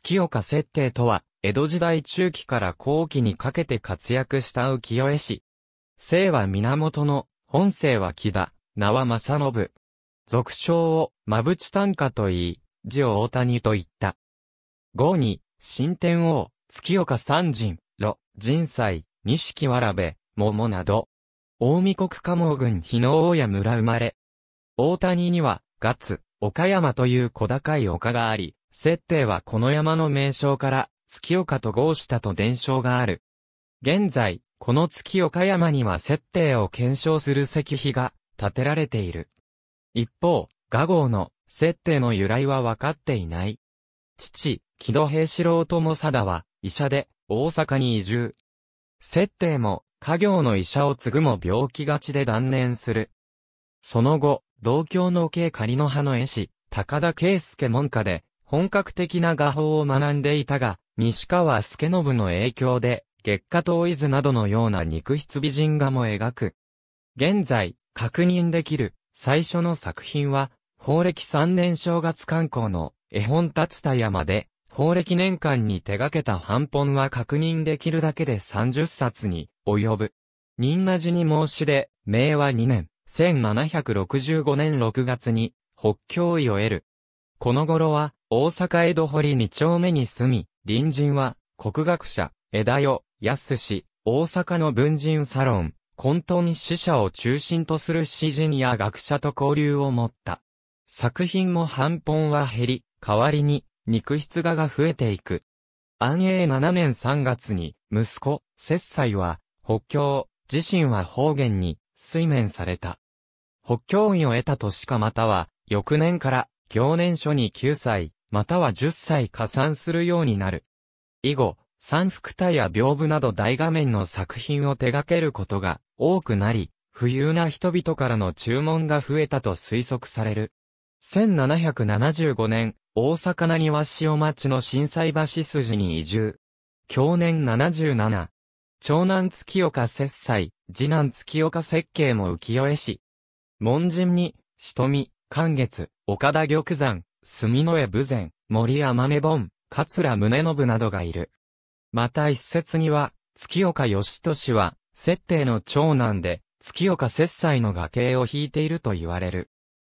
月岡設定とは、江戸時代中期から後期にかけて活躍した浮世絵師。姓は源の、本姓は木田、名は正信。俗称を、まぶち短歌と言い、字を大谷と言った。後に、新天王、月岡三人、路、人祭、錦わらべ、桃など。大見国加茂郡日野大谷村生まれ。大谷には、月、岡山という小高い丘があり、設定はこの山の名称から、月岡と合したと伝承がある。現在、この月岡山には設定を検証する石碑が建てられている。一方、画号の設定の由来は分かっていない。父、木戸平四郎友貞は医者で大阪に移住。設定も家業の医者を継ぐも病気がちで断念する。その後、同郷の慶仮の葉の絵師、高田圭介門下で、本格的な画法を学んでいたが、西川助信の影響で、月下統一などのような肉筆美人画も描く。現在、確認できる最初の作品は、法暦3年正月観光の絵本立田山で、法暦年間に手掛けた版本は確認できるだけで30冊に及ぶ。仁和寺に申し出、明和2年、1765年6月に、北京を得る。この頃は、大阪江戸堀二丁目に住み、隣人は、国学者、枝代、安氏、大阪の文人サロン、混沌に死者を中心とする詩人や学者と交流を持った。作品も半本は減り、代わりに、肉筆画が増えていく。安永7年3月に、息子、節斎は、北京、自身は方言に、水面された。北京院を得た年かまたは、翌年から、行年書に9歳、または10歳加算するようになる。以後、三福体や屏風など大画面の作品を手掛けることが多くなり、富裕な人々からの注文が増えたと推測される。1775年、大阪なにわ塩町の震災橋筋に移住。去年77。長男月岡節祭、次男月岡設計も浮世絵師。門人に、しとみ、寛月、岡田玉山、住之江武前、森山根本、桂宗信などがいる。また一説には、月岡義俊は、設定の長男で、月岡節斎の画形を引いていると言われる。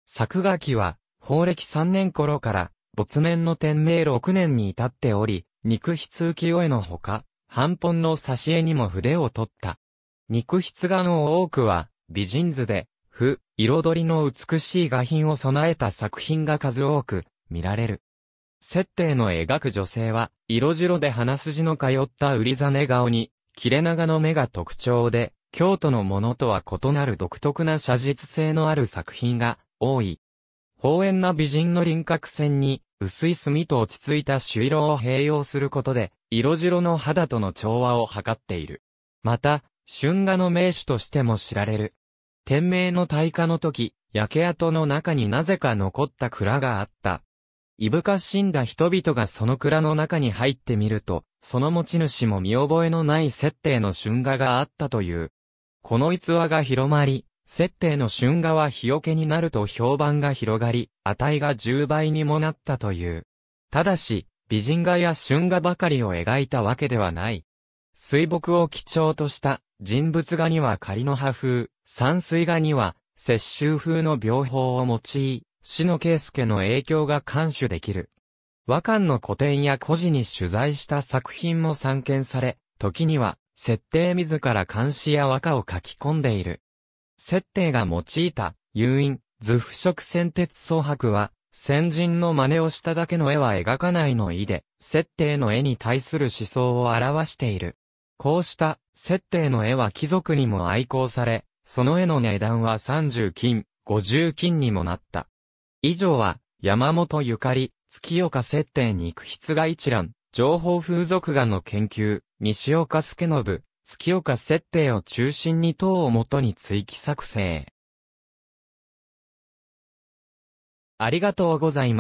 作画期は、法暦3年頃から、没年の天明6年に至っており、肉筆浮世絵のほか、半本の挿絵にも筆を取った。肉筆画の多くは、美人図で、ふ、彩りの美しい画品を備えた作品が数多く見られる。設定の描く女性は、色白で鼻筋の通った売りネ顔に、切れ長の目が特徴で、京都のものとは異なる独特な写実性のある作品が多い。豊園な美人の輪郭線に、薄い墨と落ち着いた朱色を併用することで、色白の肌との調和を図っている。また、春画の名手としても知られる、天明の大火の時、焼け跡の中になぜか残った蔵があった。いぶか死んだ人々がその蔵の中に入ってみると、その持ち主も見覚えのない設定の春画があったという。この逸話が広まり、設定の春画は日よけになると評判が広がり、値が10倍にもなったという。ただし、美人画や春画ばかりを描いたわけではない。水墨を基調とした人物画には仮の破風、山水画には雪舟風の描法を用い、死の圭介の影響が監視できる。和漢の古典や古事に取材した作品も散見され、時には、設定自ら漢詩や和歌を書き込んでいる。設定が用いた、誘引、図腐色線鉄蒼白は、先人の真似をしただけの絵は描かないの意で、設定の絵に対する思想を表している。こうした設定の絵は貴族にも愛好され、その絵の値段は30金、50金にもなった。以上は、山本ゆかり、月岡設定に行く筆画一覧、情報風俗画の研究、西岡助信、月岡設定を中心に等をもとに追記作成。ありがとうございます。